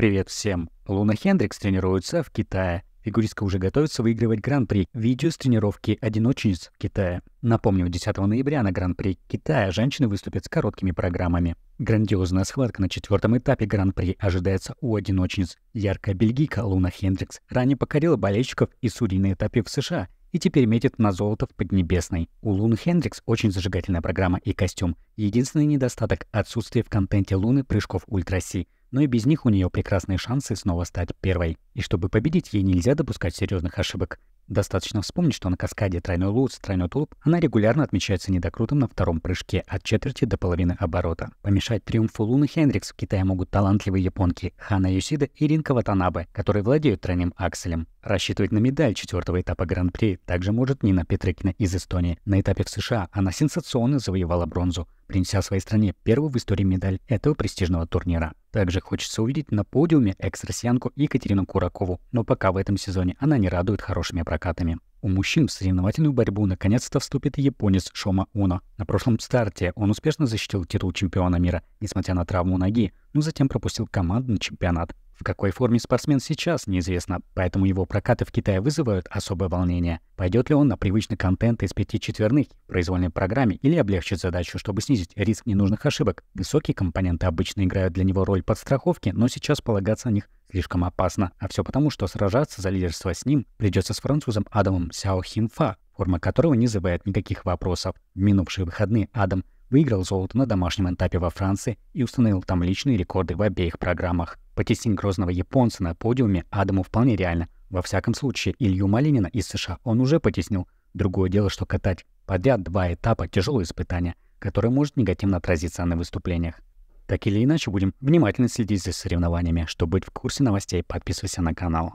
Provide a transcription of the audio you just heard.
Привет всем! Луна Хендрикс тренируется в Китае. Фигуристка уже готовится выигрывать Гран-при. Видео с тренировки одиночниц в Китае. Напомню, 10 ноября на Гран-при Китая женщины выступят с короткими программами. Грандиозная схватка на четвертом этапе Гран-при ожидается у одиночниц. Яркая бельгийка Луна Хендрикс ранее покорила болельщиков и судей на этапе в США – и теперь метит на золото в Поднебесной. У Луны Хендрикс очень зажигательная программа и костюм. Единственный недостаток — отсутствие в контенте Луны прыжков ультраси. Но и без них у нее прекрасные шансы снова стать первой. И чтобы победить, ей нельзя допускать серьезных ошибок. Достаточно вспомнить, что на каскаде «Тройной луц», «Тройной тулуп» она регулярно отмечается недокрутом на втором прыжке от четверти до половины оборота. Помешать триумфу Луны Хендрикс в Китае могут талантливые японки Хана Юсида и Ринка Ватанабе, которые владеют тройным акселем. Рассчитывать на медаль четвертого этапа Гран-при также может Нина Петрыкина из Эстонии. На этапе в США она сенсационно завоевала бронзу, принеся своей стране первую в истории медаль этого престижного турнира. Также хочется увидеть на подиуме экс-россиянку Екатерину Куракову, но пока в этом сезоне она не радует хорошими прокатами. У мужчин в соревновательную борьбу наконец-то вступит японец Шома Уно. На прошлом старте он успешно защитил титул чемпиона мира, несмотря на травму ноги, но затем пропустил командный чемпионат. В какой форме спортсмен сейчас, неизвестно, поэтому его прокаты в Китае вызывают особое волнение. Пойдет ли он на привычный контент из пяти четверных в произвольной программе или облегчит задачу, чтобы снизить риск ненужных ошибок? Высокие компоненты обычно играют для него роль подстраховки, но сейчас полагаться на них слишком опасно. А все потому, что сражаться за лидерство с ним придется с французом Адамом Сяо Химфа, форма которого не вызывает никаких вопросов. В минувшие выходные Адам выиграл золото на домашнем этапе во Франции и установил там личные рекорды в обеих программах. Потеснить грозного японца на подиуме Адаму вполне реально. Во всяком случае, Илью Малинина из США он уже потеснил. Другое дело, что катать подряд два этапа – тяжелое испытание, которое может негативно отразиться на выступлениях. Так или иначе, будем внимательно следить за соревнованиями. Чтобы быть в курсе новостей, подписывайся на канал.